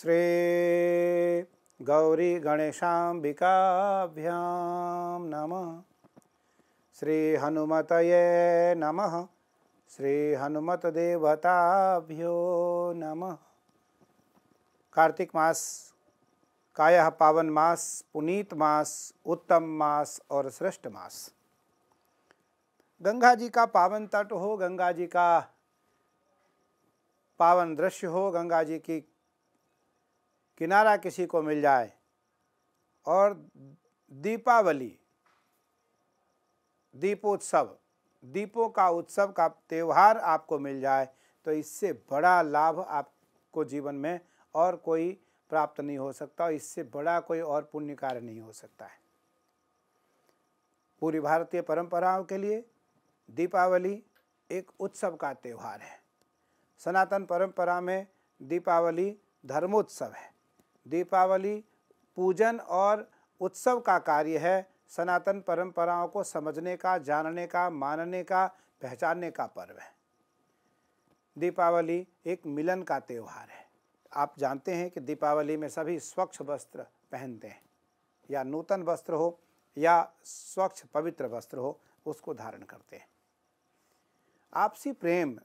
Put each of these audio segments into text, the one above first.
श्री गौरी नम हनुमत नम श्री हनुमत देवताभ्यो नम कार्तिक मास का यह पावन मास पुनीत मास उत्तम मास और श्रेष्ठ मास गंगा जी का पावन तट हो गंगा जी का पावन दृश्य हो गंगा जी की किनारा किसी को मिल जाए और दीपावली दीपोत्सव दीपों का उत्सव का त्यौहार आपको मिल जाए तो इससे बड़ा लाभ आपको जीवन में और कोई प्राप्त नहीं हो सकता और इससे बड़ा कोई और पुण्य कार्य नहीं हो सकता है पूरी भारतीय परंपराओं के लिए दीपावली एक उत्सव का त्यौहार है सनातन परंपरा में दीपावली धर्मोत्सव है दीपावली पूजन और उत्सव का कार्य है सनातन परंपराओं को समझने का जानने का मानने का पहचानने का पर्व है दीपावली एक मिलन का त्यौहार है आप जानते हैं कि दीपावली में सभी स्वच्छ वस्त्र पहनते हैं या नूतन वस्त्र हो या स्वच्छ पवित्र वस्त्र हो उसको धारण करते हैं आपसी प्रेम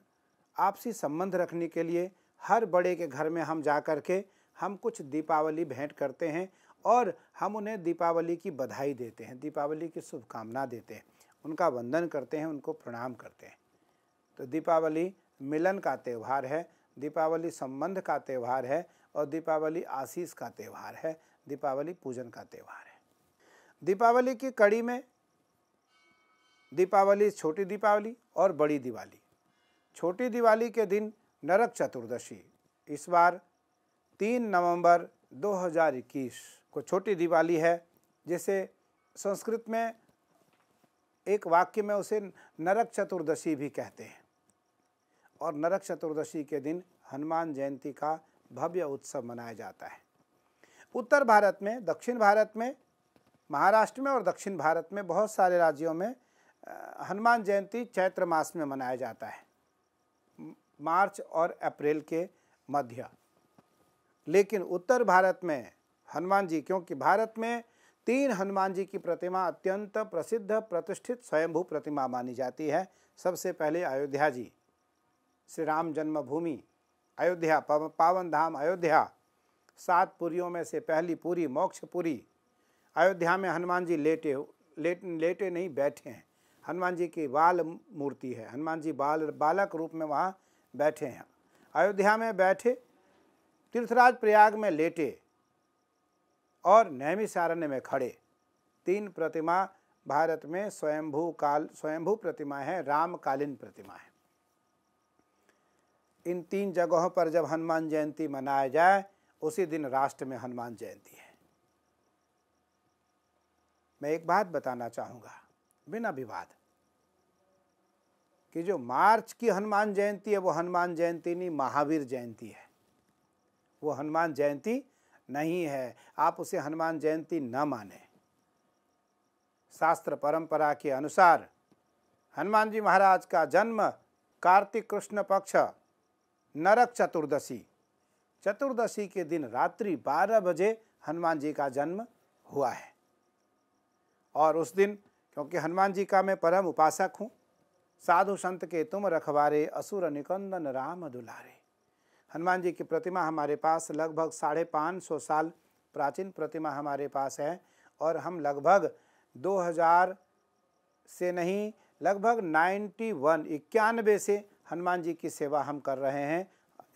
आपसी संबंध रखने के लिए हर बड़े के घर में हम जा कर के हम कुछ दीपावली भेंट करते हैं और हम उन्हें दीपावली की बधाई देते हैं दीपावली की शुभकामना देते हैं उनका वंदन करते हैं उनको प्रणाम करते हैं तो दीपावली मिलन का त्यौहार है दीपावली संबंध का त्यौहार है और दीपावली आशीष का त्यौहार है दीपावली पूजन का त्यौहार है दीपावली की कड़ी में दीपावली छोटी दीपावली और बड़ी दिवाली छोटी दिवाली के दिन नरक चतुर्दशी इस बार तीन नवंबर 2021 को छोटी दिवाली है जिसे संस्कृत में एक वाक्य में उसे नरक चतुर्दशी भी कहते हैं और नरक चतुर्दशी के दिन हनुमान जयंती का भव्य उत्सव मनाया जाता है उत्तर भारत में दक्षिण भारत में महाराष्ट्र में और दक्षिण भारत में बहुत सारे राज्यों में हनुमान जयंती चैत्र मास में मनाया जाता है मार्च और अप्रैल के मध्य लेकिन उत्तर भारत में हनुमान जी क्योंकि भारत में तीन हनुमान जी की प्रतिमा अत्यंत प्रसिद्ध प्रतिष्ठित स्वयंभू प्रतिमा मानी जाती है सबसे पहले अयोध्या जी श्री राम जन्मभूमि अयोध्या पावन धाम अयोध्या सात पुरियों में से पहली पूरी मोक्षपुरी अयोध्या में हनुमान जी लेटे लेट लेटे नहीं बैठे हैं हनुमान जी की बाल मूर्ति है हनुमान जी बाल बालक रूप में वहाँ बैठे हैं अयोध्या में बैठे तीर्थराज प्रयाग में लेटे और नैमिषारण्य में खड़े तीन प्रतिमा भारत में स्वयंभू काल स्वयंभू प्रतिमा है रामकालीन प्रतिमा है इन तीन जगहों पर जब हनुमान जयंती मनाया जाए उसी दिन राष्ट्र में हनुमान जयंती है मैं एक बात बताना चाहूँगा बिना विवाद कि जो मार्च की हनुमान जयंती है वो हनुमान जयंती नहीं महावीर जयंती है वो हनुमान जयंती नहीं है आप उसे हनुमान जयंती न माने शास्त्र परंपरा के अनुसार हनुमान जी महाराज का जन्म कार्तिक कृष्ण पक्ष नरक चतुर्दशी चतुर्दशी के दिन रात्रि 12 बजे हनुमान जी का जन्म हुआ है और उस दिन क्योंकि हनुमान जी का मैं परम उपासक हूँ साधु संत के तुम रखवारे असुर निकंदन राम दुलारे हनुमान जी की प्रतिमा हमारे पास लगभग साढ़े पाँच सौ साल प्राचीन प्रतिमा हमारे पास है और हम लगभग 2000 से नहीं लगभग 91 इक्यानवे से हनुमान जी की सेवा हम कर रहे हैं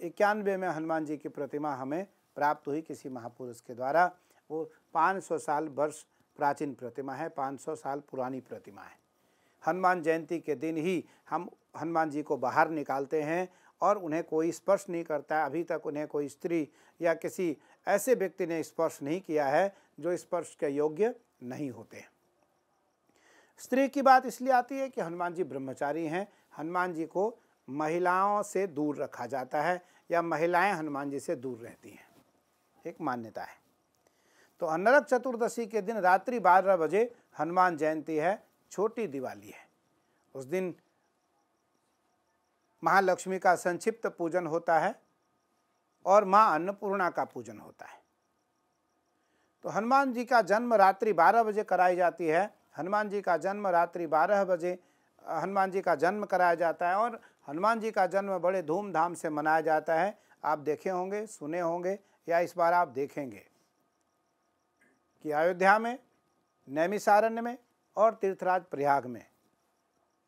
इक्यानवे में हनुमान जी की प्रतिमा हमें प्राप्त हुई किसी महापुरुष के द्वारा वो 500 साल वर्ष प्राचीन प्रतिमा है 500 साल पुरानी प्रतिमा है हनुमान जयंती के दिन ही हम हनुमान जी को बाहर निकालते हैं और उन्हें कोई स्पर्श नहीं करता है अभी तक उन्हें कोई स्त्री या किसी ऐसे व्यक्ति ने स्पर्श नहीं किया है जो स्पर्श के योग्य नहीं होते हैं स्त्री की बात इसलिए आती है कि हनुमान जी ब्रह्मचारी हैं हनुमान जी को महिलाओं से दूर रखा जाता है या महिलाएं हनुमान जी से दूर रहती हैं एक मान्यता है तो अनरक चतुर्दशी के दिन रात्रि बारह बजे हनुमान जयंती है छोटी दिवाली है उस दिन महालक्ष्मी का संक्षिप्त पूजन होता है और माँ अन्नपूर्णा का पूजन होता है तो हनुमान जी का जन्म रात्रि 12 बजे कराई जाती है हनुमान जी का जन्म रात्रि 12 बजे हनुमान जी का जन्म कराया जाता है और हनुमान जी का जन्म बड़े धूमधाम से मनाया जाता है आप देखे होंगे सुने होंगे या इस बार आप देखेंगे कि अयोध्या में नैमिसारण्य में और तीर्थराज प्रयाग में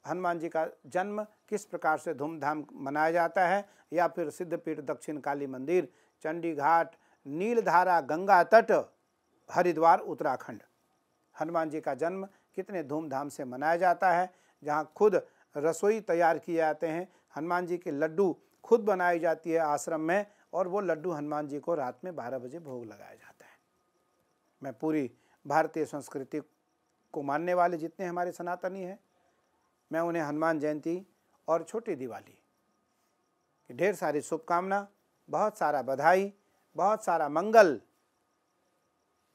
हनुमान जी का जन्म किस प्रकार से धूमधाम मनाया जाता है या फिर सिद्धपीठ दक्षिण काली मंदिर चंडी घाट नीलधारा गंगा तट हरिद्वार उत्तराखंड हनुमान जी का जन्म कितने धूमधाम से मनाया जाता है जहाँ खुद रसोई तैयार किए जाते हैं हनुमान जी के लड्डू खुद बनाई जाती है आश्रम में और वो लड्डू हनुमान जी को रात में बारह बजे भोग लगाया जाता है मैं पूरी भारतीय संस्कृति को मानने वाले जितने हमारे सनातनी हैं मैं उन्हें हनुमान जयंती और छोटी दिवाली ढेर सारी शुभकामना बहुत सारा बधाई बहुत सारा मंगल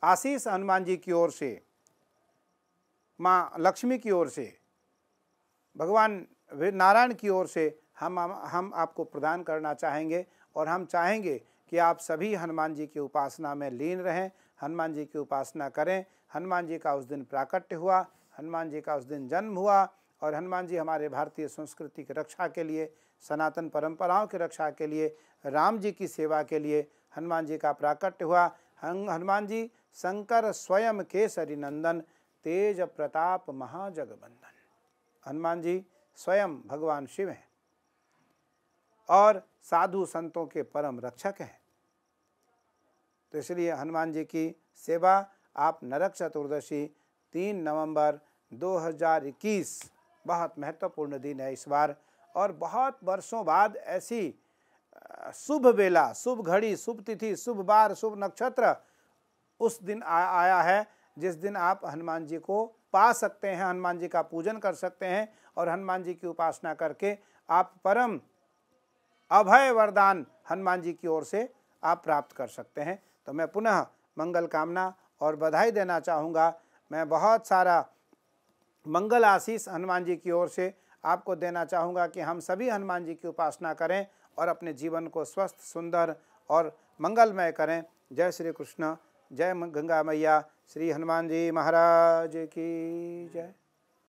आशीष हनुमान जी की ओर से माँ लक्ष्मी की ओर से भगवान नारायण की ओर से हम हम आपको प्रदान करना चाहेंगे और हम चाहेंगे कि आप सभी हनुमान जी की उपासना में लीन रहें हनुमान जी की उपासना करें हनुमान जी का उस दिन प्राकट्य हुआ हनुमान जी का उस दिन जन्म हुआ और हनुमान जी हमारे भारतीय संस्कृति की रक्षा के लिए सनातन परंपराओं की रक्षा के लिए राम जी की सेवा के लिए हनुमान जी का प्राकट्य हुआ हनुमान जी शंकर स्वयं केसरी नंदन तेज प्रताप महाजगबंदन हनुमान जी स्वयं भगवान शिव हैं और साधु संतों के परम रक्षक हैं तो इसलिए हनुमान जी की सेवा आप नरक चतुर्दशी तीन नवंबर 2021 बहुत महत्वपूर्ण दिन है इस बार और बहुत वर्षों बाद ऐसी शुभ बेला शुभ घड़ी शुभ तिथि शुभ बार शुभ नक्षत्र उस दिन आ, आया है जिस दिन आप हनुमान जी को पा सकते हैं हनुमान जी का पूजन कर सकते हैं और हनुमान जी की उपासना करके आप परम अभय वरदान हनुमान जी की ओर से आप प्राप्त कर सकते हैं तो मैं पुनः मंगल कामना और बधाई देना चाहूँगा मैं बहुत सारा मंगल आशीष हनुमान जी की ओर से आपको देना चाहूँगा कि हम सभी हनुमान जी की उपासना करें और अपने जीवन को स्वस्थ सुंदर और मंगलमय करें जय श्री कृष्ण जय गंगा मैया श्री हनुमान जी महाराज की जय